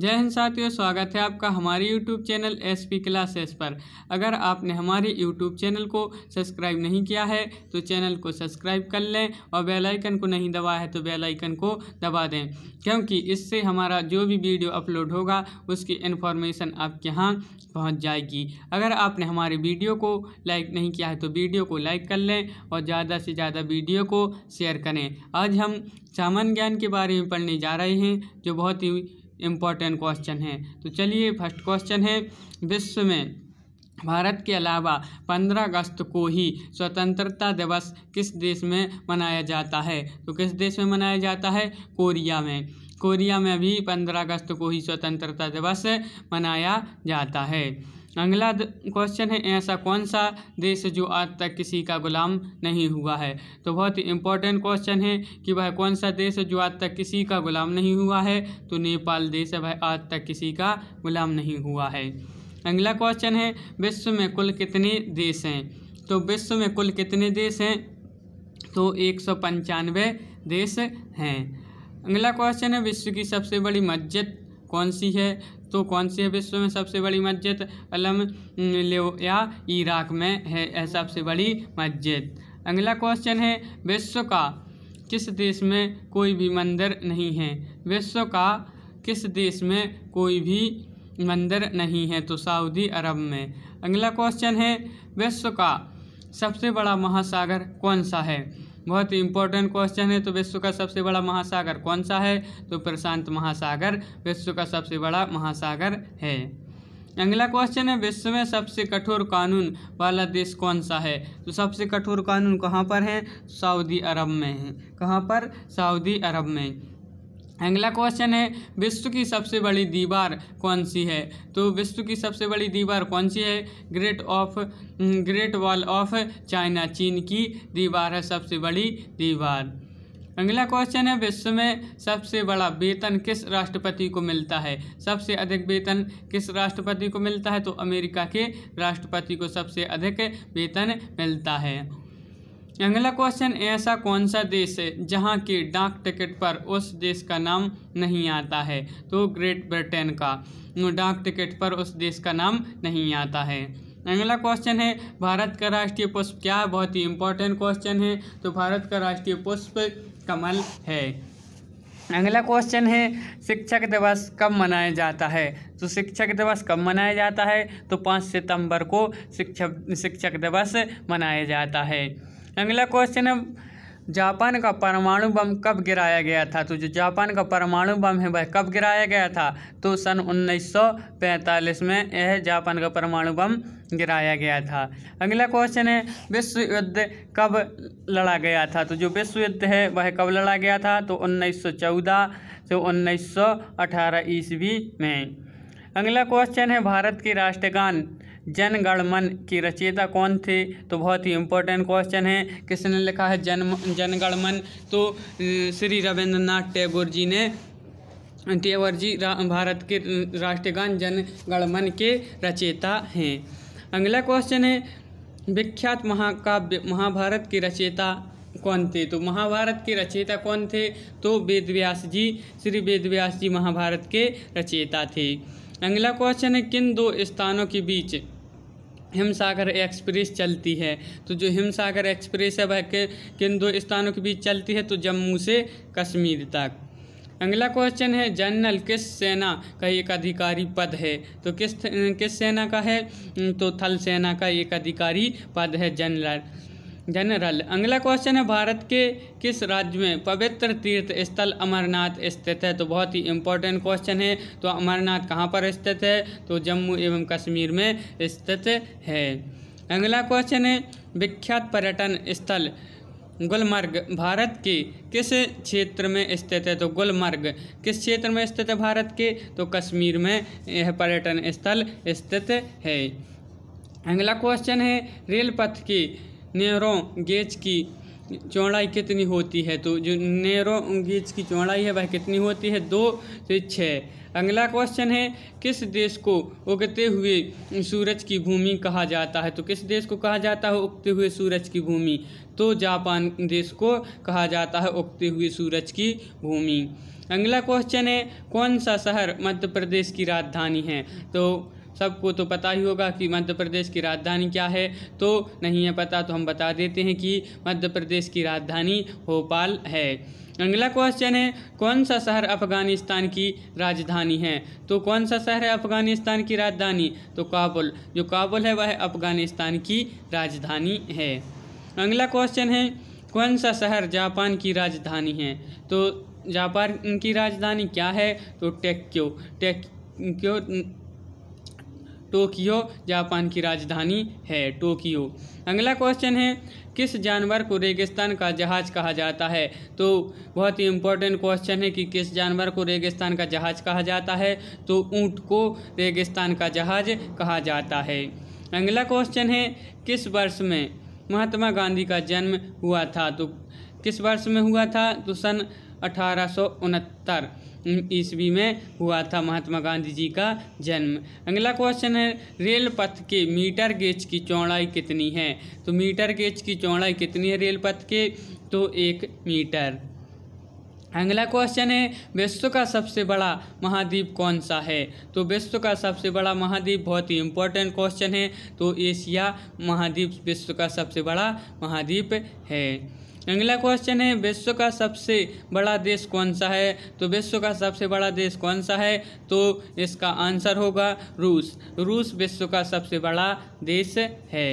जय हिंद साथियों स्वागत है आपका हमारे YouTube channel S P classes पर अगर आपने हमारे YouTube चैनल को सब्सक्राइब नहीं किया है तो चैनल को सब्सक्राइब कर लें और बेल आइकन को नहीं दबा है तो बेल आइकन को दबा दें क्योंकि इससे हमारा जो भी वीडियो अपलोड होगा उसकी इन्फॉर्मेशन आपके यहाँ पहुँच जाएगी अगर आपने हमारे वीडियो को लाइक नहीं किया है तो वीडियो को लाइक कर लें और ज़्यादा से ज़्यादा वीडियो को शेयर करें आज हम सामान्य ज्ञान के बारे में पढ़ने जा रहे हैं जो बहुत ही इम्पॉर्टेंट क्वेश्चन है तो चलिए फर्स्ट क्वेश्चन है विश्व में भारत के अलावा 15 अगस्त को ही स्वतंत्रता दिवस किस देश में मनाया जाता है तो किस देश में मनाया जाता है कोरिया में कोरिया में भी 15 अगस्त को ही स्वतंत्रता दिवस मनाया जाता है अगला क्वेश्चन है ऐसा कौन सा देश जो आज तक किसी का गुलाम नहीं हुआ है तो बहुत ही इंपॉर्टेंट क्वेश्चन है कि वह कौन सा देश जो आज तक किसी का गुलाम नहीं हुआ है तो नेपाल देश है वह आज तक किसी का गुलाम नहीं हुआ है अगला क्वेश्चन है विश्व में कुल कितने देश हैं तो विश्व में कुल कितने देश हैं तो एक सौ पंचानवे देश हैं अगला क्वेश्चन है विश्व की सबसे बड़ी मस्जिद कौन सी है तो कौन सी है विश्व में सबसे बड़ी मस्जिद अलम या इराक में है सबसे बड़ी मस्जिद अगला क्वेश्चन है विश्व का किस देश में कोई भी मंदिर नहीं है विश्व का किस देश में कोई भी मंदिर नहीं है तो सऊदी अरब में अगला क्वेश्चन है विश्व का सबसे बड़ा महासागर कौन सा है बहुत ही इंपॉर्टेंट क्वेश्चन है तो विश्व का सबसे बड़ा महासागर कौन सा है तो प्रशांत महासागर विश्व का सबसे बड़ा महासागर है अगला क्वेश्चन है विश्व में सबसे कठोर कानून वाला देश कौन सा है तो सबसे कठोर कानून कहाँ पर है सऊदी अरब में है कहाँ पर सऊदी अरब में अगला क्वेश्चन है विश्व की सबसे बड़ी दीवार कौन सी है तो विश्व की सबसे बड़ी दीवार कौन सी है great of great wall of China चीन की दीवार है सबसे बड़ी दीवार अगला क्वेश्चन है विश्व में सबसे बड़ा वेतन किस राष्ट्रपति को मिलता है सबसे अधिक वेतन किस राष्ट्रपति को मिलता है तो अमेरिका के राष्ट्रपति को सबसे अधिक वेतन मिलता है अगला क्वेश्चन ऐसा कौन सा देश है जहाँ की डाक टिकट पर उस देश का नाम नहीं आता है तो ग्रेट ब्रिटेन का डाक टिकट पर उस देश का नाम नहीं आता है अगला क्वेश्चन है भारत का राष्ट्रीय पुष्प क्या है बहुत ही इंपॉर्टेंट क्वेश्चन है तो भारत का राष्ट्रीय पुष्प कमल है अगला क्वेश्चन है शिक्षक दिवस कब मनाया जाता है तो शिक्षक दिवस कब मनाया जाता है तो पाँच सितंबर को शिक्षक शिक्षक दिवस मनाया जाता है अगला क्वेश्चन है जापान का परमाणु बम कब गिराया गया था तो जो जापान का परमाणु बम है वह कब गिराया गया था तो सन 1945 में यह जापान का परमाणु बम गिराया गया था अगला क्वेश्चन है विश्व युद्ध कब लड़ा गया था तो जो विश्व युद्ध है वह कब लड़ा गया था तो 1914 से 1918 ईस्वी में अगला क्वेश्चन है भारत की राष्ट्रगान जनगणमन की रचयिता कौन थे तो बहुत ही इम्पोर्टेंट क्वेश्चन है किसने लिखा है जन जनगणमन तो श्री रविंद्रनाथ टैगोर जी ने टेवर जी भारत के राष्ट्रगान जनगणमन के रचयिता हैं अगला क्वेश्चन है विख्यात महाकाव्य महाभारत की रचयिता कौन थे तो महाभारत के रचयिता कौन थे तो वेद व्यास जी श्री वेद व्यास जी महाभारत के रचयिता थे अगला क्वेश्चन है किन दो स्थानों के बीच हिमसागर एक्सप्रेस चलती है तो जो हिमसागर एक्सप्रेस है वह किन दो स्थानों के बीच चलती है तो जम्मू से कश्मीर तक अगला क्वेश्चन है जनरल किस सेना का एक अधिकारी पद है तो किस किस सेना का है तो थल सेना का एक अधिकारी पद है जनरल जनरल अगला क्वेश्चन है भारत के किस राज्य में पवित्र तीर्थ स्थल अमरनाथ स्थित है तो बहुत ही इंपॉर्टेंट क्वेश्चन है तो अमरनाथ कहाँ पर स्थित है तो जम्मू एवं कश्मीर में स्थित है अगला क्वेश्चन है विख्यात पर्यटन स्थल गुलमर्ग भारत के किस क्षेत्र में स्थित है तो गुलमर्ग किस क्षेत्र में स्थित है भारत के तो कश्मीर में यह पर्यटन स्थल स्थित है अगला क्वेश्चन है रेल पथ की नैरो गेज की चौड़ाई कितनी होती है तो जो नैरो गेज की चौड़ाई है वह कितनी होती है दो से छः अगला क्वेश्चन है किस देश को उगते हुए सूरज की भूमि कहा जाता है तो किस देश को कहा जाता है उगते हुए सूरज की भूमि तो जापान देश को कहा जाता है उगते हुए सूरज की भूमि अगला क्वेश्चन है कौन सा शहर मध्य प्रदेश की राजधानी है तो सबको तो पता ही होगा कि मध्य प्रदेश की राजधानी क्या है तो नहीं है पता तो हम बता देते हैं कि मध्य प्रदेश की राजधानी भोपाल है अगला क्वेश्चन है कौन सा शहर अफ़गानिस्तान की राजधानी है तो कौन सा शहर है अफ़गानिस्तान की राजधानी तो काबुल जो काबुल है वह अफ़गानिस्तान की राजधानी है अगला क्वेश्चन है कौन सा शहर जापान की राजधानी है तो जापान की राजधानी क्या है तो टेक्यो टेक्यो टोक्यो जापान की राजधानी है टोक्यो अगला क्वेश्चन है किस जानवर को रेगिस्तान का जहाज कहा जाता है तो बहुत ही इंपॉर्टेंट क्वेश्चन है कि किस जानवर को रेगिस्तान का जहाज कहा जाता है तो ऊँट को रेगिस्तान का जहाज कहा जाता है अगला क्वेश्चन है किस वर्ष में महात्मा गांधी का जन्म हुआ था तो किस वर्ष में हुआ था तो सन अठारह ईस्वी में हुआ था महात्मा गांधी जी का जन्म अगला क्वेश्चन है रेल पथ के मीटर गेज की चौड़ाई कितनी है तो मीटर गेज की चौड़ाई कितनी है रेल पथ के तो एक मीटर अगला क्वेश्चन है विश्व का सबसे बड़ा महाद्वीप कौन सा है तो विश्व का सबसे बड़ा महाद्वीप बहुत ही इंपॉर्टेंट क्वेश्चन है तो एशिया महाद्वीप विश्व का सबसे बड़ा महाद्वीप है अगला क्वेश्चन है विश्व का सबसे बड़ा देश कौन सा है तो विश्व का सबसे बड़ा देश कौन सा है तो इसका आंसर होगा रूस रूस विश्व का सबसे बड़ा देश है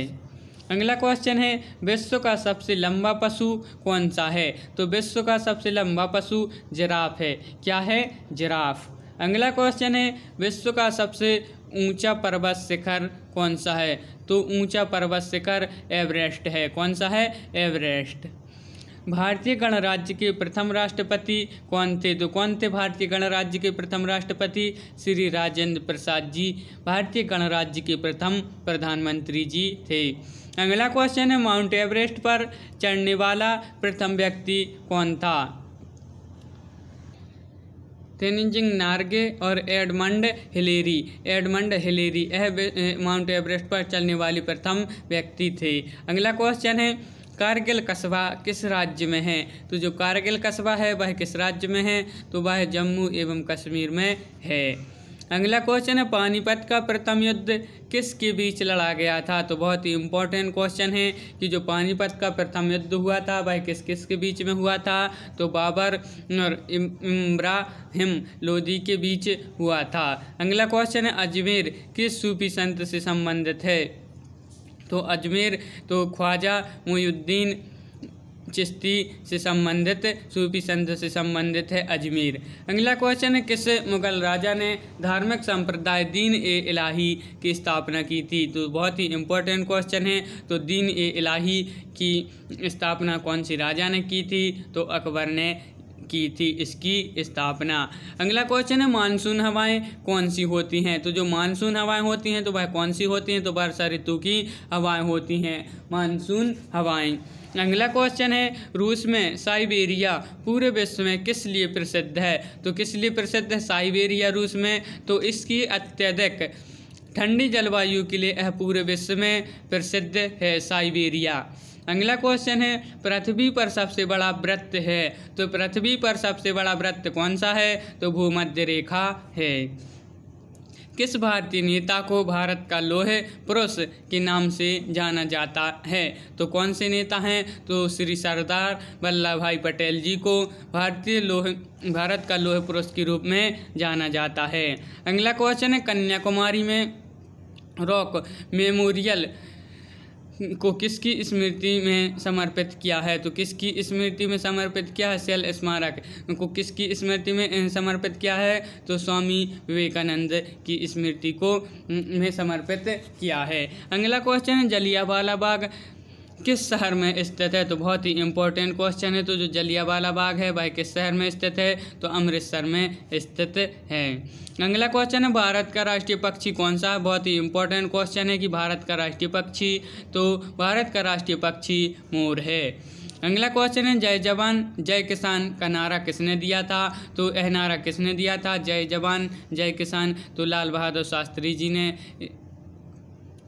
अगला क्वेश्चन है विश्व का सबसे लंबा पशु कौन सा है तो विश्व का सबसे लंबा पशु जिराफ है क्या है जिराफ अगला क्वेश्चन है विश्व का सबसे ऊंचा पर्वत शिखर कौन सा है तो ऊंचा पर्वत शिखर एवरेस्ट है कौन सा है एवरेस्ट भारतीय गणराज्य के प्रथम राष्ट्रपति कौन थे तो कौन थे भारतीय गणराज्य के प्रथम राष्ट्रपति श्री राजेंद्र प्रसाद जी भारतीय गणराज्य के प्रथम प्रधानमंत्री जी थे अगला क्वेश्चन है माउंट एवरेस्ट पर चढ़ने वाला प्रथम व्यक्ति कौन था तेनजिंग नार्गे और एडमंड हिलेरी एडमंड हिलेरी यह माउंट एवरेस्ट पर चलने वाले प्रथम व्यक्ति थे अगला क्वेश्चन है कारगिल कस्बा किस राज्य में है तो जो कारगिल कस्बा है वह किस राज्य में है तो वह जम्मू एवं कश्मीर में है अगला क्वेश्चन है पानीपत का प्रथम युद्ध किसके बीच लड़ा गया था तो बहुत ही इम्पोर्टेंट क्वेश्चन है कि जो पानीपत का प्रथम युद्ध हुआ था वह किस किस के बीच में हुआ था तो बाबर और हिम लोधी के बीच हुआ था अगला क्वेश्चन है अजमेर किस सूफी संत से संबंधित है तो अजमेर तो ख्वाजा मुयुद्दीन चिश्ती से संबंधित सूफी संत से संबंधित है अजमेर अगला क्वेश्चन है किस मुगल राजा ने धार्मिक संप्रदाय दीन ए इलाही की स्थापना की थी तो बहुत ही इम्पोर्टेंट क्वेश्चन है तो दीन ए इलाही की स्थापना कौन सी राजा ने की थी तो अकबर ने की थी इसकी स्थापना अगला क्वेश्चन है मानसून हवाएं कौन सी होती हैं तो जो मानसून हवाएं होती हैं तो वह कौन सी होती हैं तो वर्षा ऋतु की हवाएं होती हैं मानसून हवाएं अगला क्वेश्चन है रूस में साइबेरिया पूरे विश्व में किस लिए प्रसिद्ध है तो किस लिए प्रसिद्ध है साइबेरिया रूस में तो इसकी अत्यधिक ठंडी जलवायु के लिए यह पूरे विश्व में प्रसिद्ध है साइबेरिया अगला क्वेश्चन है पृथ्वी पर सबसे बड़ा व्रत है तो पृथ्वी पर सबसे बड़ा व्रत कौन सा है तो भूमध्य रेखा है किस भारतीय नेता को भारत का लोहे पुरुष के नाम से जाना जाता है तो कौन से नेता हैं तो श्री सरदार वल्लभ भाई पटेल जी को भारतीय लोहे भारत का लोहे पुरुष के रूप में जाना जाता है अगला क्वेश्चन है कन्याकुमारी में रॉक मेमोरियल को किसकी स्मृति में समर्पित किया है तो किसकी स्मृति में समर्पित किया है सेल स्मारक को किसकी स्मृति में समर्पित किया है तो स्वामी विवेकानंद की स्मृति को में समर्पित किया है अगला क्वेश्चन है जलियावाला बाग किस शहर में स्थित है तो बहुत ही इंपॉर्टेंट क्वेश्चन है तो जो जलियावाला बाग है भाई किस शहर में स्थित है तो अमृतसर में स्थित है अगला क्वेश्चन है भारत का राष्ट्रीय पक्षी कौन सा है बहुत ही इंपॉर्टेंट क्वेश्चन है कि भारत का राष्ट्रीय पक्षी तो भारत का राष्ट्रीय पक्षी मोर है अगला क्वेश्चन है जय जवान जय किसान का नारा किसने दिया था तो यह नारा किसने दिया था जय जवान जय किसान तो लाल बहादुर शास्त्री जी ने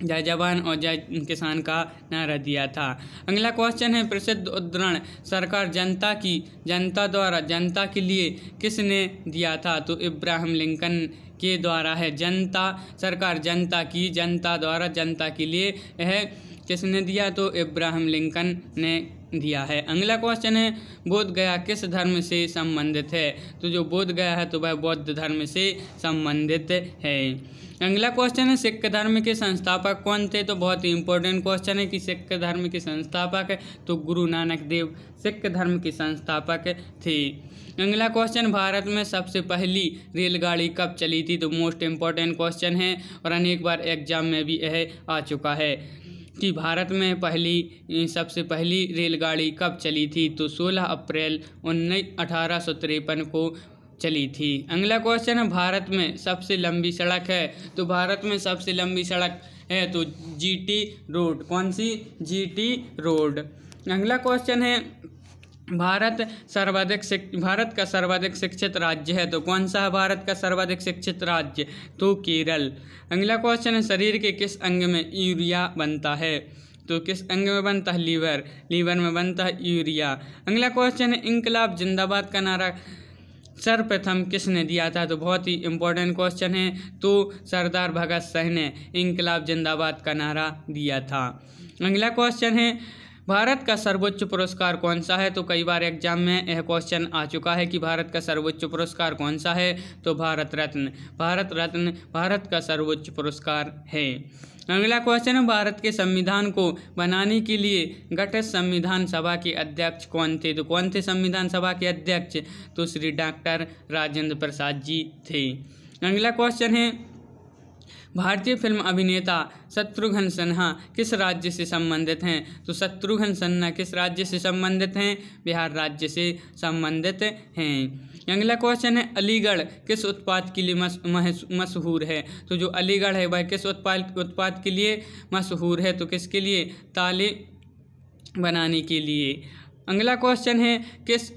जय जवान और जय किसान का नारा दिया था अगला क्वेश्चन है प्रसिद्ध उद्धरण सरकार जनता की जनता द्वारा जनता के लिए किसने दिया था तो इब्राहिम लिंकन के द्वारा है जनता सरकार जनता की जनता द्वारा जनता के लिए है किसने दिया तो इब्राहिम लिंकन ने दिया है अगला क्वेश्चन है बोध गया किस धर्म से संबंधित है तो जो बोध गया है तो वह बौद्ध धर्म से संबंधित है अगला क्वेश्चन है सिख धर्म के संस्थापक कौन थे तो बहुत ही इंपॉर्टेंट क्वेश्चन है कि सिख धर्म के संस्थापक तो गुरु नानक देव सिख धर्म के संस्थापक थे अगला क्वेश्चन भारत में सबसे पहली रेलगाड़ी कब चली थी तो मोस्ट इम्पॉर्टेंट क्वेश्चन है और अनेक बार एग्जाम में भी यह आ चुका है कि भारत में पहली सबसे पहली रेलगाड़ी कब चली थी तो 16 अप्रैल उन्नीस अठारह को चली थी अगला क्वेश्चन है भारत में सबसे लंबी सड़क है तो भारत में सबसे लंबी सड़क है तो जीटी रोड कौन सी जीटी रोड अगला क्वेश्चन है भारत सर्वाधिक भारत का सर्वाधिक शिक्षित राज्य है तो कौन सा है भारत का सर्वाधिक शिक्षित राज्य तो केरल अगला क्वेश्चन है शरीर के किस अंग में यूरिया बनता है तो किस अंग में बनता है लीवर लीवर में बनता है यूरिया अगला क्वेश्चन है इंकलाब जिंदाबाद का नारा सर्वप्रथम किसने दिया था तो बहुत ही इंपॉर्टेंट क्वेश्चन है तो सरदार भगत सिंह ने इंकलाब जिंदाबाद का नारा दिया था अगला क्वेश्चन है भारत का सर्वोच्च पुरस्कार कौन सा है तो कई बार एग्जाम में यह क्वेश्चन आ चुका है कि भारत का सर्वोच्च पुरस्कार कौन सा है तो भारत रत्न भारत रत्न भारत का सर्वोच्च पुरस्कार है अगला क्वेश्चन है भारत के संविधान को बनाने के लिए गठित संविधान सभा के अध्यक्ष कौन थे तो कौन थे संविधान सभा के अध्यक्ष तो श्री डॉक्टर राजेंद्र प्रसाद जी थे अगला क्वेश्चन है भारतीय फिल्म अभिनेता शत्रुघ्न सिन्हा किस राज्य से संबंधित हैं तो शत्रुघ्न सिन्हा किस राज्य से संबंधित हैं बिहार राज्य से संबंधित हैं अगला क्वेश्चन है अलीगढ़ किस उत्पाद के लिए मशहूर है तो जो अलीगढ़ है वह किस उत्पाद उत्पाद के लिए मशहूर है तो किसके लिए ताले बनाने के लिए अगला क्वेश्चन है किस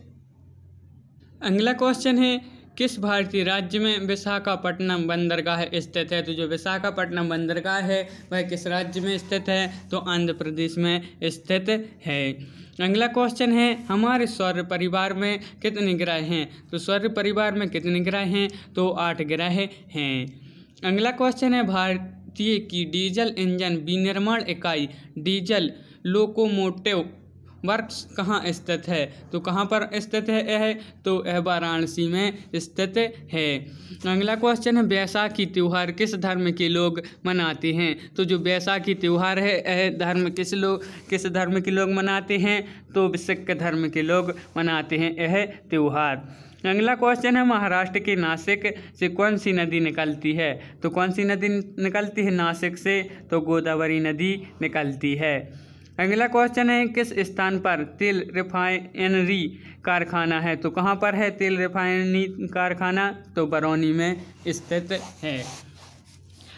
अगला क्वेश्चन है किस भारतीय राज्य में विशाखापट्टनम बंदरगाह स्थित है तो जो विशाखापट्टनम बंदरगाह है वह किस राज्य में स्थित है तो आंध्र प्रदेश में स्थित है अगला क्वेश्चन है हमारे सौर्य परिवार में कितने ग्रह हैं तो सौर्य परिवार में कितने ग्रह हैं तो आठ ग्रह हैं अगला क्वेश्चन है भारतीय की डीजल इंजन विनिर्माण इकाई डीजल लोकोमोटिव वर्क्स कहाँ स्थित है तो कहाँ पर स्थित है यह तो यह वाराणसी में स्थित है अगला क्वेश्चन है बैसाखी त्यौहार किस धर्म के लोग मनाते हैं तो जो बैसाखी त्यौहार है यह धर्म किस लोग किस धर्म के लोग मनाते हैं तो सिख धर्म के लोग मनाते हैं यह त्यौहार अगला क्वेश्चन है महाराष्ट्र के नासिक से कौन सी नदी निकलती है तो कौन सी नदी निकलती है नासिक से तो गोदावरी नदी निकलती है अगला क्वेश्चन है किस स्थान पर तेल रिफाइनरी कारखाना है तो कहाँ पर है तेल रिफाइनरी कारखाना तो बरौनी में स्थित है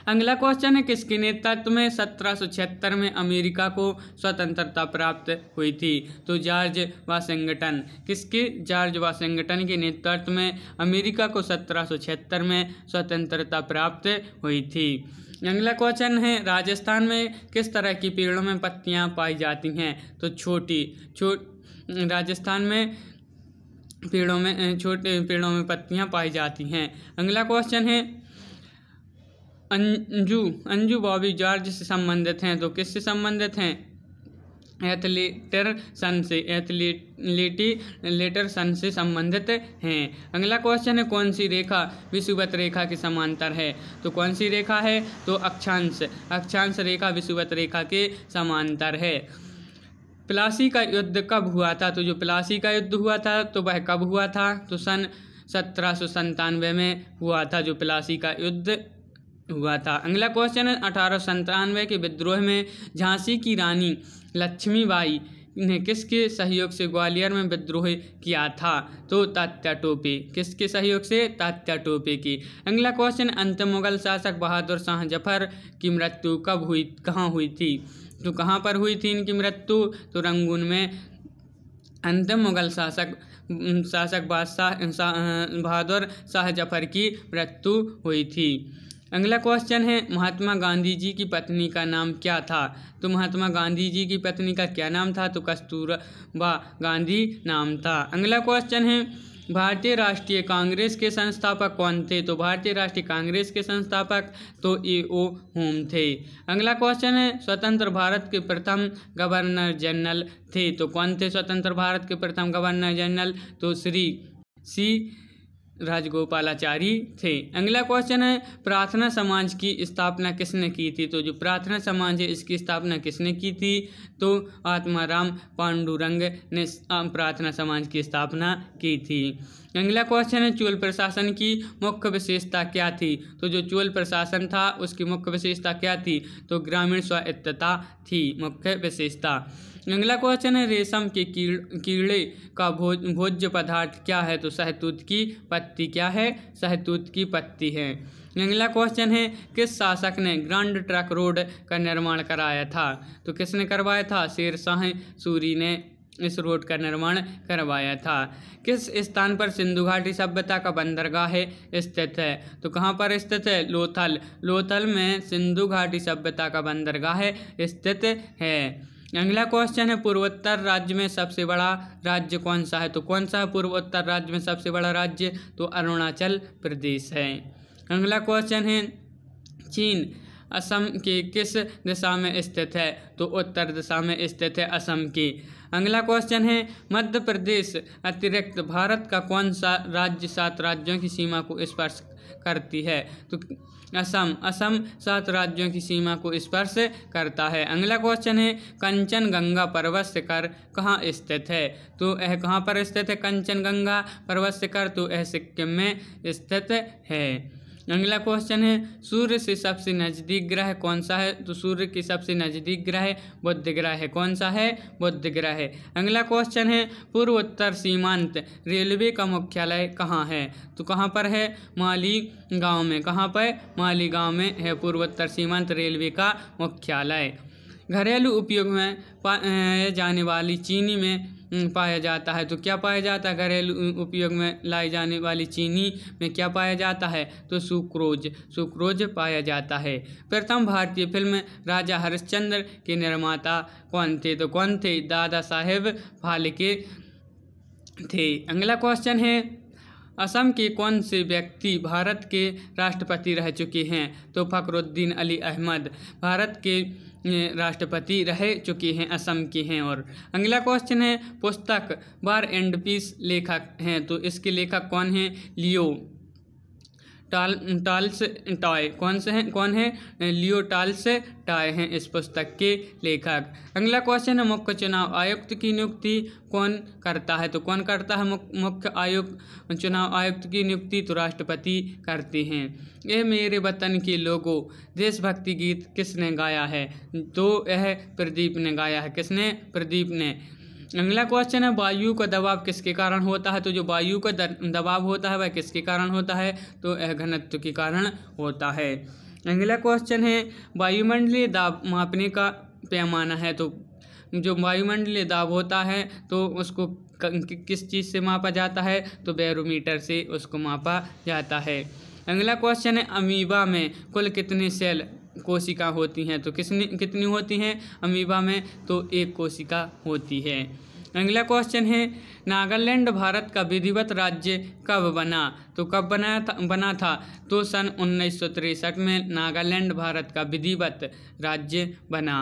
अगला क्वेश्चन है किसके नेतृत्व में सत्रह में अमेरिका को स्वतंत्रता प्राप्त हुई थी तो जॉर्ज वाशिंगटन किसके जॉर्ज वाशिंगटन के नेतृत्व में अमेरिका को सत्रह में स्वतंत्रता प्राप्त हुई थी अगला क्वेश्चन है राजस्थान में किस तरह की पेड़ों में पत्तियाँ पाई जाती हैं तो छोटी छो राजस्थान में पेड़ों में छोटे पेड़ों में पत्तियाँ पाई जाती हैं अगला क्वेश्चन है अंजू अंजू बॉबी जॉर्ज से संबंधित हैं तो किससे संबंधित हैं एथलीटर सन से एथलीटी लेटर सन से संबंधित हैं अगला क्वेश्चन है कौन सी रेखा विषुवत रेखा के समांतर है तो कौन सी रेखा है तो अक्षांश अक्षांश रेखा विषुवत रेखा के समांतर है प्लासी का युद्ध कब हुआ था तो जो प्लासी का युद्ध हुआ था तो वह कब हुआ था तो सन सत्रह सौ संतानवे में हुआ था जो प्लासी का युद्ध हुआ था अगला क्वेश्चन है अठारह सौ के विद्रोह में झांसी की रानी लक्ष्मीबाई ने किसके सहयोग से ग्वालियर में विद्रोह किया था तो तात्या टोपे किसके सहयोग से तात्या टोपे की अगला क्वेश्चन अंत मुगल शासक बहादुर शाह जफर की मृत्यु कब हुई कहाँ हुई थी तो कहाँ पर हुई थी इनकी मृत्यु तो रंगून में अंतिम मुगल शासक शासक बादशाह बहादुर शाह जफर की मृत्यु हुई थी अगला क्वेश्चन है महात्मा गांधी जी की पत्नी का नाम क्या था तो महात्मा गांधी जी की पत्नी का क्या नाम था तो कस्तूरबा गांधी नाम था अगला क्वेश्चन है भारतीय राष्ट्रीय कांग्रेस के संस्थापक कौन थे तो भारतीय राष्ट्रीय कांग्रेस के संस्थापक तो ए ओ होम थे अगला क्वेश्चन है स्वतंत्र भारत के प्रथम गवर्नर जनरल थे तो कौन थे स्वतंत्र भारत के प्रथम गवर्नर जनरल तो श्री सी राजगोपालाचारी थे अगला क्वेश्चन है प्रार्थना समाज की स्थापना किसने की थी तो जो प्रार्थना समाज है इसकी स्थापना किसने की थी तो आत्माराम पांडुरंग ने प्रार्थना समाज की स्थापना की थी अगला क्वेश्चन है चोल प्रशासन की मुख्य विशेषता क्या थी तो जो चोल प्रशासन था उसकी मुख्य विशेषता क्या थी तो ग्रामीण स्वायत्तता थी मुख्य विशेषता अगला क्वेश्चन है रेशम के कीड़ कीड़े का भोज भोज्य पदार्थ क्या है तो शहतूत की पत्ती क्या है शहतूत की पत्ती है अगला क्वेश्चन है किस शासक ने ग्रैंड ट्रक रोड का निर्माण कराया था तो किसने करवाया था शेरशाह सूरी ने इस रोड का निर्माण करवाया था किस स्थान पर सिंधु घाटी सभ्यता का बंदरगाह स्थित है तो कहाँ पर स्थित है लोथल लोथल में सिंधु घाटी सभ्यता का बंदरगाह स्थित है अगला क्वेश्चन है पूर्वोत्तर राज्य में सबसे बड़ा राज्य कौन सा है तो कौन सा है पूर्वोत्तर राज्य में सबसे बड़ा राज्य तो अरुणाचल प्रदेश है अगला क्वेश्चन है चीन असम की किस दिशा में स्थित है तो उत्तर दिशा में स्थित है असम की अगला क्वेश्चन है मध्य प्रदेश अतिरिक्त भारत का कौन सा राज्य सात राज्यों की सीमा को स्पर्श करती है तो असम असम सात राज्यों की सीमा को स्पर्श करता है अगला क्वेश्चन है कंचन गंगा पर्वत शिखर कहाँ स्थित है तो यह कहाँ पर स्थित है कंचन गंगा पर्वत शिखर तो यह सिक्किम में स्थित है अगला क्वेश्चन है सूर्य से सबसे नज़दीक ग्रह कौन सा है तो सूर्य की सबसे नज़दीक ग्रह बुद्ध ग्रह है कौन सा है बुद्ध ग्रह है अगला क्वेश्चन है पूर्वोत्तर सीमांत रेलवे का मुख्यालय कहाँ है तो कहाँ पर है माली गांव में कहाँ पर माली गांव में है पूर्वोत्तर सीमांत रेलवे का मुख्यालय घरेलू उपयोग में पाए जाने वाली चीनी में हम्म, पाया जाता है तो क्या पाया जाता है घरेलू उपयोग में लाई जाने वाली चीनी में क्या पाया जाता है तो सुक्रोज सुक्रोज पाया जाता है प्रथम भारतीय फिल्म राजा हरिश्चंद्र के निर्माता कौन थे तो कौन थे दादा साहेब फालके थे अगला क्वेश्चन है असम के कौन से व्यक्ति भारत के राष्ट्रपति रह चुके हैं तो फ़खरुद्दीन अली अहमद भारत के राष्ट्रपति रह चुके हैं असम के हैं और अगला क्वेश्चन है पुस्तक बार एंड पीस लेखक हैं तो इसके लेखक कौन हैं लियो टाल टाल्स टॉय कौन से हैं कौन है लियो टाल्स टॉय हैं इस पुस्तक के लेखक अगला क्वेश्चन है मुख्य चुनाव आयुक्त की नियुक्ति कौन करता है तो कौन करता है मुख्य आयुक्त चुनाव आयुक्त की नियुक्ति तो राष्ट्रपति करते हैं ये मेरे वतन के लोगों देशभक्ति गीत किसने गाया है तो यह प्रदीप ने गाया है किसने प्रदीप ने अगला क्वेश्चन है वायु का दबाव किसके कारण होता है तो जो वायु का दबाव होता है वह किसके कारण होता है तो घनत्व के कारण होता है अगला क्वेश्चन है वायुमंडलीय दाब मापने का पैमाना है तो जो वायुमंडलीय दाब होता है तो उसको किस चीज़ से मापा जाता है तो बैरोमीटर से उसको मापा जाता है अगला क्वेश्चन है अमीबा में कुल कितने सेल कोशिका होती हैं तो किसनी कितनी होती हैं अमीबा में तो एक कोशिका होती है अगला क्वेश्चन है नागालैंड भारत का विधिवत राज्य कब बना तो कब बनाया था बना था तो सन उन्नीस में नागालैंड भारत का विधिवत राज्य बना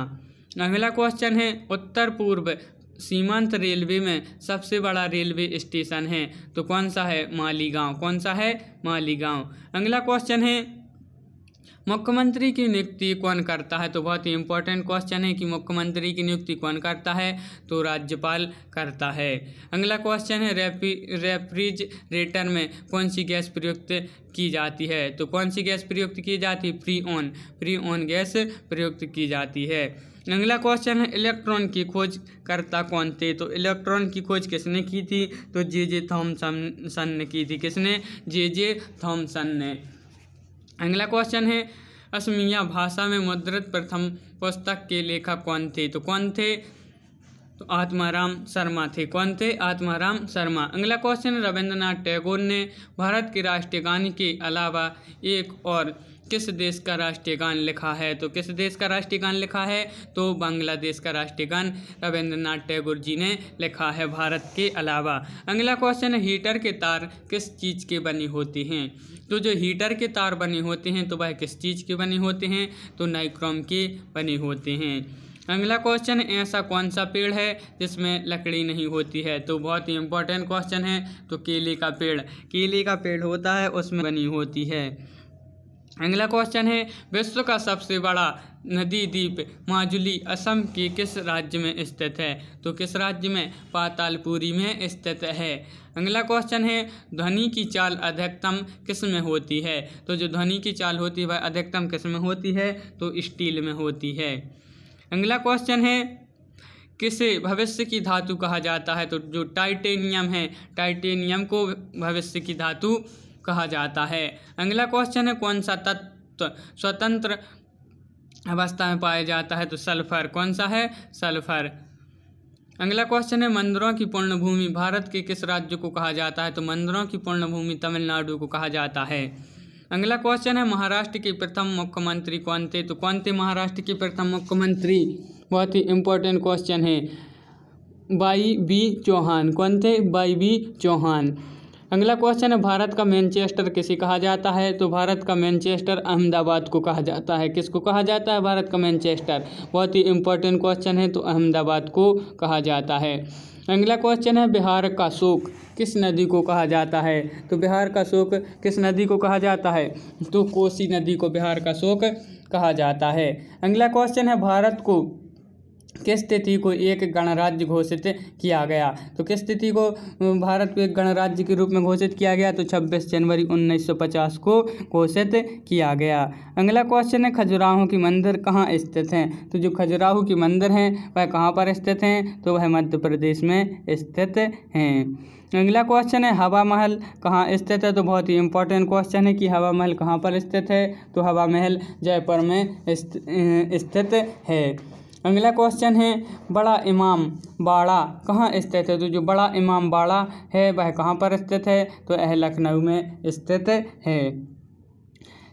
अगला क्वेश्चन है उत्तर पूर्व सीमांत रेलवे में सबसे बड़ा रेलवे स्टेशन है तो कौन सा है मालीगांव कौन सा है मालीगांव अगला क्वेश्चन है मुख्यमंत्री की नियुक्ति कौन करता है तो बहुत ही इंपॉर्टेंट क्वेश्चन है कि मुख्यमंत्री की नियुक्ति कौन करता है तो राज्यपाल करता है अगला क्वेश्चन है रेफ्रिजरेटर में कौन सी गैस प्रयुक्त की जाती है तो कौन सी गैस प्रयुक्त की जाती है freon freon gas प्रयुक्त की जाती है अगला क्वेश्चन है इलेक्ट्रॉन की खोज करता कौन थे तो इलेक्ट्रॉन की खोज किसने की थी तो जे जे थॉमसन ने की थी किसने जे जे थॉमसन ने अगला क्वेश्चन है असमिया भाषा में मुद्रित प्रथम पुस्तक के लेखक कौन थे तो कौन थे तो आत्माराम शर्मा थे कौन थे आत्माराम शर्मा अगला क्वेश्चन रविंद्रनाथ टैगोर ने भारत के राष्ट्रीय गान के अलावा एक और किस देश का राष्ट्रीय गान लिखा है तो किस देश का राष्ट्रीय गान लिखा है तो बांग्लादेश का राष्ट्रीय गान रविंद्रनाथ टैगोर जी ने लिखा है भारत के अलावा अगला क्वेश्चन हीटर के तार किस चीज़ के बनी होती हैं तो जो हीटर के तार बने होते हैं तो वह किस चीज़ के बने होते हैं तो नाइक्रोम के बने होते हैं अगला क्वेश्चन ऐसा कौन सा पेड़ है जिसमें लकड़ी नहीं होती है तो बहुत ही इंपॉर्टेंट क्वेश्चन है तो केले का पेड़ केले का पेड़ होता है उसमें बनी होती है अगला क्वेश्चन है विश्व का सबसे बड़ा नदी द्वीप माजुली असम के किस राज्य में स्थित है तो किस राज्य में पातालपुरी में स्थित है अगला क्वेश्चन है ध्वनि की चाल अधिकतम किस में होती है तो जो ध्वनि की चाल होती है वह अधिकतम किस में होती है तो स्टील में होती है अगला क्वेश्चन है किसे भविष्य की धातु कहा जाता है तो जो टाइटेनियम है टाइटेनियम को भविष्य की धातु कहा जाता है अगला क्वेश्चन है कौन सा तत्व स्वतंत्र अवस्था में पाया जाता है तो सल्फर कौन सा है सल्फर अगला क्वेश्चन है मंदिरों की पूर्णभूमि भारत के किस राज्य को कहा जाता है तो मंदिरों की पूर्णभूमि तमिलनाडु को कहा जाता है अगला क्वेश्चन है महाराष्ट्र के प्रथम मुख्यमंत्री कौन थे तो कौन थे महाराष्ट्र के प्रथम मुख्यमंत्री बहुत ही इम्पोर्टेंट क्वेश्चन है बाई बी चौहान कौन थे बाई बी चौहान अगला क्वेश्चन है भारत का मैनचेस्टर किसे कहा जाता है तो भारत का मैनचेस्टर अहमदाबाद को कहा जाता है किसको कहा जाता है भारत का मैनचेस्टर बहुत ही इंपॉर्टेंट क्वेश्चन है तो अहमदाबाद को कहा जाता है अगला क्वेश्चन है बिहार का शोक किस नदी को कहा जाता है तो बिहार का शोक किस नदी को कहा जाता है तो कोसी नदी को बिहार का शोक कहा जाता है अगला क्वेश्चन है भारत को किस तिथि को एक गणराज्य घोषित किया गया तो किस तिथि को भारत को एक गणराज्य के रूप में घोषित किया गया तो 26 जनवरी 1950 को घोषित किया गया अगला क्वेश्चन है खजुराहो की मंदिर कहाँ स्थित हैं तो जो खजुराहो की मंदिर हैं वह कहाँ पर स्थित हैं तो वह मध्य प्रदेश में स्थित हैं अगला क्वेश्चन है हवा महल कहाँ स्थित है तो बहुत ही इंपॉर्टेंट क्वेश्चन है कि हवा महल कहाँ पर स्थित है तो हवा महल जयपुर में स्थित है अगला क्वेश्चन है बड़ा इमाम बाड़ा कहाँ स्थित है तो जो बड़ा इमाम बाड़ा है वह कहाँ पर स्थित है तो यह लखनऊ में स्थित है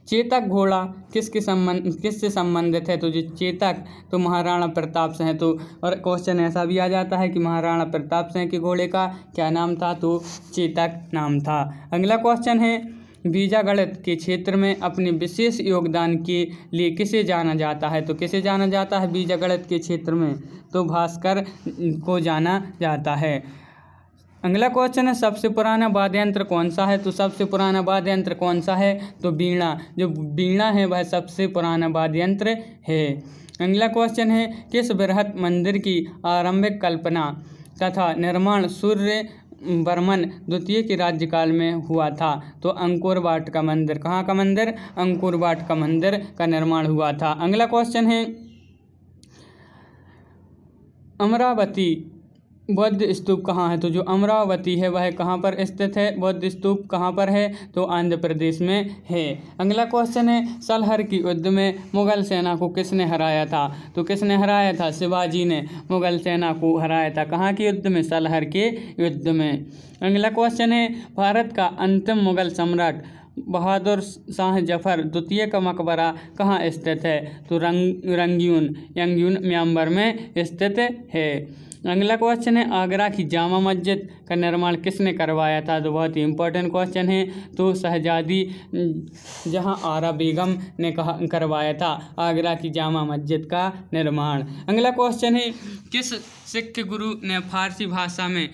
चेतक घोड़ा किसके संबंध किससे संबंधित है तो जो चेतक तो महाराणा प्रताप से हैं तो और क्वेश्चन ऐसा भी आ जाता है कि महाराणा प्रताप सिंह के घोड़े का क्या नाम था तो चेतक नाम था अगला क्वेश्चन है बीजा गणित के क्षेत्र में अपने विशेष योगदान के लिए किसे जाना जाता है तो किसे जाना जाता है बीजा गणित के क्षेत्र में तो भास्कर को जाना जाता है अगला क्वेश्चन है सबसे पुराना वाद्य यंत्र कौन सा है तो सबसे पुराना वाद्य यंत्र कौन सा है तो बीणा जो बीणा है वह सबसे पुराना वाद्य यंत्र है अगला क्वेश्चन है किस बृहत मंदिर की आरंभिक कल्पना तथा निर्माण सूर्य वर्मन द्वितीय के राज्यकाल में हुआ था तो अंकोरवाट का मंदिर कहाँ का मंदिर अंकोरवाट का मंदिर का निर्माण हुआ था अगला क्वेश्चन है अमरावती बौद्ध स्तूप कहाँ है तो जो अमरावती है वह कहाँ पर स्थित है बौद्ध स्तूप कहाँ पर है तो आंध्र प्रदेश में है अगला क्वेश्चन है सलहर की युद्ध में मुगल सेना को किसने हराया था तो किसने हराया था शिवाजी ने मुगल सेना को हराया था कहाँ के युद्ध में सलहर के युद्ध में अगला क्वेश्चन है भारत का अंतिम मुगल सम्राट बहादुर शाह जफर द्वितीय का मकबरा कहाँ स्थित है तो रंग रंगयून यंगयून म्यांबर में स्थित है अगला क्वेश्चन है आगरा की जामा मस्जिद का निर्माण किसने करवाया था तो बहुत ही इंपॉर्टेंट क्वेश्चन है तो शहजादी जहां आरा बेगम ने कहा करवाया था आगरा की जामा मस्जिद का निर्माण अगला क्वेश्चन है किस सिख गुरु ने फारसी भाषा में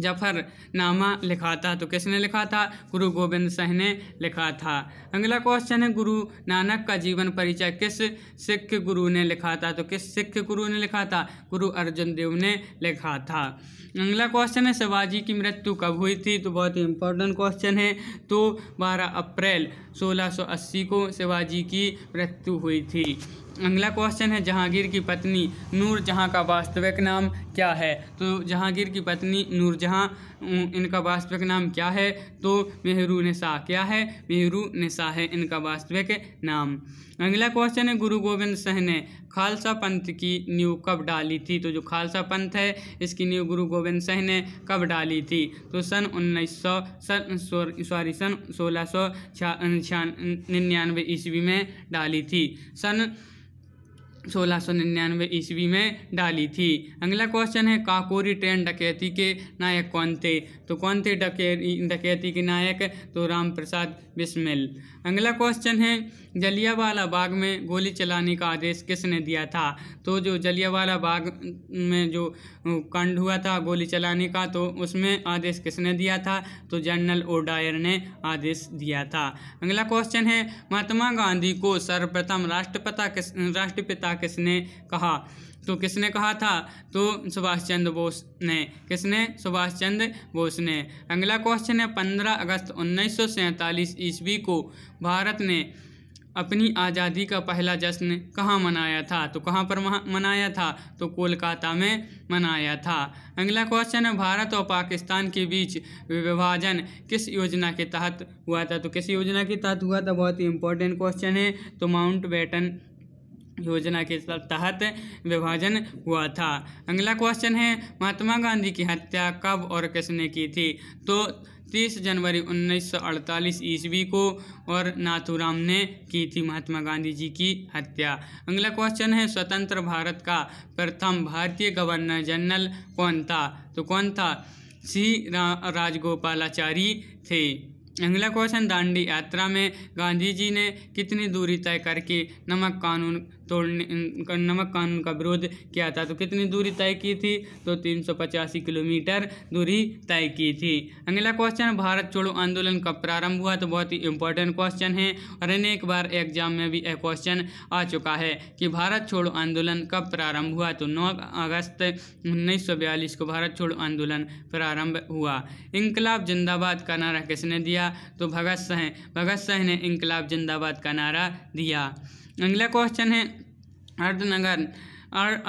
जफरनामा लिखा था तो किसने लिखा था गुरु गोविंद सिंह ने लिखा था अगला क्वेश्चन है गुरु नानक का जीवन परिचय किस सिख गुरु ने लिखा था तो किस सिख गुरु ने लिखा था गुरु अर्जुन देव ने लिखा था अगला क्वेश्चन है शिवाजी की मृत्यु कब हुई थी तो बहुत ही इंपॉर्टेंट क्वेश्चन है तो 12 अप्रैल 1680 को शिवाजी की मृत्यु हुई थी अगला क्वेश्चन है जहांगीर की पत्नी नूर जहां का वास्तविक नाम क्या है तो जहांगीर की पत्नी नूरजहाँ इनका वास्तविक नाम क्या है तो मेहरू निशा क्या है मेहरू निशा है इनका वास्तविक नाम अगला क्वेश्चन है गुरु गोविंद सिंह ने खालसा पंथ की नींव कब डाली थी तो जो खालसा पंथ है इसकी नींव गुरु गोविंद सिंह ने कब डाली थी तो सन उन्नीस सौ सन सॉरी सन सोलह सौ निन्यानवे ईस्वी में डाली थी सन सोलह सौ निन्यानवे ईस्वी में डाली थी अगला क्वेश्चन है काकोरी ट्रेन डकैती के नायक कौन थे तो कौन थे डकैती के नायक तो राम प्रसाद बिस्मिल अगला क्वेश्चन है जलियावाला बाग में गोली चलाने का आदेश किसने दिया था तो जो जलियावाला बाग में जो कांड हुआ था गोली चलाने का तो उसमें आदेश किसने दिया था तो जनरल ओडायर ने आदेश दिया था अगला क्वेश्चन है महात्मा गांधी को सर्वप्रथम राष्ट्रपिता किस राष्ट्रपिता किसने कहा तो किसने कहा था तो सुभाष चंद्र बोस ने किसने सुभाष चंद्र बोस ने अगला क्वेश्चन है पंद्रह अगस्त उन्नीस ईस्वी को भारत ने अपनी आज़ादी का पहला जश्न कहाँ मनाया था तो कहाँ पर मनाया था तो कोलकाता में मनाया था अगला क्वेश्चन है भारत और पाकिस्तान के बीच विभाजन किस योजना के तहत हुआ था तो किस योजना के तहत हुआ था बहुत ही इंपॉर्टेंट क्वेश्चन है तो माउंट बेटन योजना के तहत विभाजन हुआ था अगला क्वेश्चन है महात्मा गांधी की हत्या कब और किसने की थी तो 30 जनवरी 1948 ईस्वी को और नाथुराम ने की थी महात्मा गांधी जी की हत्या अगला क्वेश्चन है स्वतंत्र भारत का प्रथम भारतीय गवर्नर जनरल कौन था तो कौन था सी रा, राजगोपालाचारी थे अगला क्वेश्चन दांडी यात्रा में गांधी जी ने कितनी दूरी तय करके नमक कानून तोड़ने कर नमक कानून का विरोध किया था तो कितनी दूरी तय की थी तो तीन किलोमीटर दूरी तय की थी अगला क्वेश्चन भारत छोड़ो आंदोलन कब प्रारंभ हुआ तो बहुत ही इंपॉर्टेंट क्वेश्चन है और अनेक बार एग्जाम में भी यह क्वेश्चन आ चुका है कि भारत छोड़ो आंदोलन कब प्रारंभ हुआ तो नौ अगस्त उन्नीस को भारत छोड़ो आंदोलन प्रारंभ हुआ इंकलाब जिंदाबाद का नारा किसने दिया तो भगत सिंह भगत सिंह ने इंकलाब जिंदाबाद का नारा दिया अगला क्वेश्चन है अर्धनगर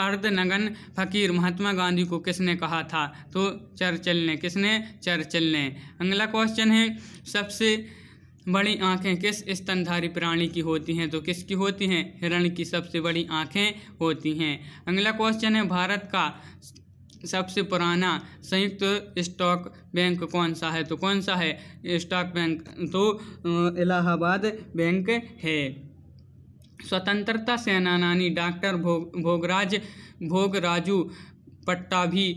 अर्धनगन फकीर महात्मा गांधी को किसने कहा था तो चर्चल ने किसने चर्चल ने अगला क्वेश्चन है सबसे बड़ी आंखें किस स्तनधारी प्राणी की होती हैं तो किसकी होती हैं हिरण की सबसे बड़ी आंखें होती हैं अगला क्वेश्चन है भारत का सबसे पुराना संयुक्त स्टॉक बैंक कौन सा है तो कौन सा है स्टॉक बैंक तो इलाहाबाद बैंक है स्वतंत्रता सेनानानी डॉक्टर भोग भोगराज भोगराजू पट्टाभी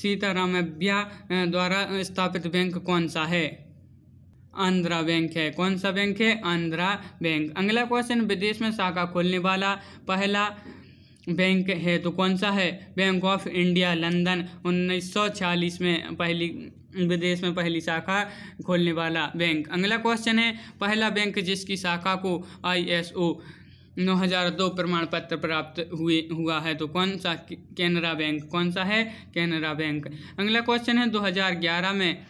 सीतारामभ्या द्वारा स्थापित बैंक कौन सा है आंध्रा बैंक है कौन सा बैंक है आंध्रा बैंक अगला क्वेश्चन विदेश में शाखा खोलने वाला पहला बैंक है तो कौन सा है बैंक ऑफ इंडिया लंदन 1946 में पहली विदेश में पहली शाखा खोलने वाला बैंक अगला क्वेश्चन है पहला बैंक जिसकी शाखा को आई 9002 प्रमाण पत्र प्राप्त हुए हुआ है तो कौन सा कैनरा बैंक कौन सा है कैनरा बैंक अगला क्वेश्चन है 2011 में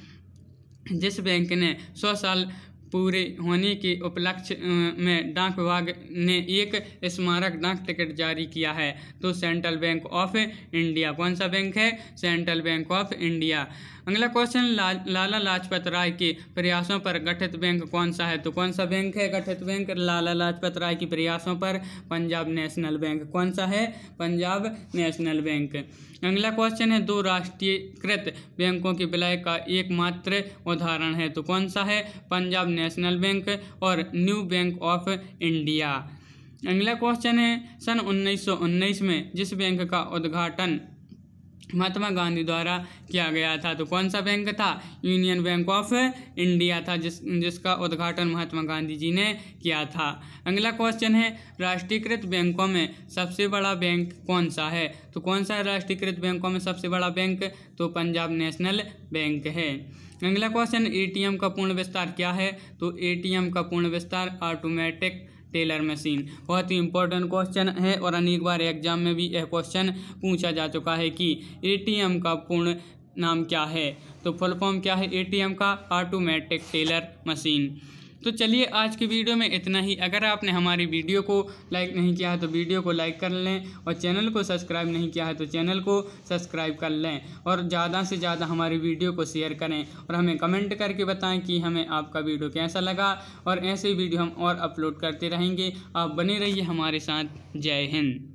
जिस बैंक ने 100 साल पूरे होने के उपलक्ष्य में डाक विभाग ने एक स्मारक डाक टिकट जारी किया है तो सेंट्रल बैंक ऑफ इंडिया कौन सा बैंक है सेंट्रल बैंक ऑफ इंडिया अगला क्वेश्चन ला, लाला लाजपत राय के प्रयासों पर गठित बैंक कौन सा है तो कौन सा बैंक है गठित बैंक लाला लाजपत राय के प्रयासों पर पंजाब नेशनल बैंक कौन सा है पंजाब नेशनल बैंक अगला क्वेश्चन है दो राष्ट्रीयकृत बैंकों के विलय का एकमात्र उदाहरण है तो कौन सा है पंजाब नेशनल बैंक और न्यू बैंक ऑफ इंडिया अगला क्वेश्चन है सन 1919 में जिस बैंक का उद्घाटन महात्मा गांधी द्वारा किया गया था तो कौन सा बैंक था यूनियन बैंक ऑफ इंडिया था जिस जिसका उद्घाटन महात्मा गांधी जी ने किया था अगला क्वेश्चन है राष्ट्रीयकृत बैंकों में सबसे बड़ा बैंक कौन सा है तो कौन सा है राष्ट्रीयकृत बैंकों में सबसे बड़ा बैंक तो पंजाब नेशनल बैंक है अगला क्वेश्चन ए का पूर्ण विस्तार क्या है तो ए का पूर्ण विस्तार ऑटोमेटिक टेलर मशीन बहुत ही इंपॉर्टेंट क्वेश्चन है और अनेक बार एग्जाम में भी यह क्वेश्चन पूछा जा चुका है कि एटीएम का पूर्ण नाम क्या है तो फुल फॉर्म क्या है एटीएम का ऑटोमेटिक टेलर मशीन तो चलिए आज के वीडियो में इतना ही अगर आपने हमारी वीडियो को लाइक नहीं किया है तो वीडियो को लाइक कर लें और चैनल को सब्सक्राइब नहीं किया है तो चैनल को सब्सक्राइब कर लें और ज़्यादा से ज़्यादा हमारी वीडियो को शेयर करें और हमें कमेंट करके बताएं कि हमें आपका वीडियो कैसा लगा और ऐसे वीडियो हम और अपलोड करते रहेंगे आप बने रहिए हमारे साथ जय हिंद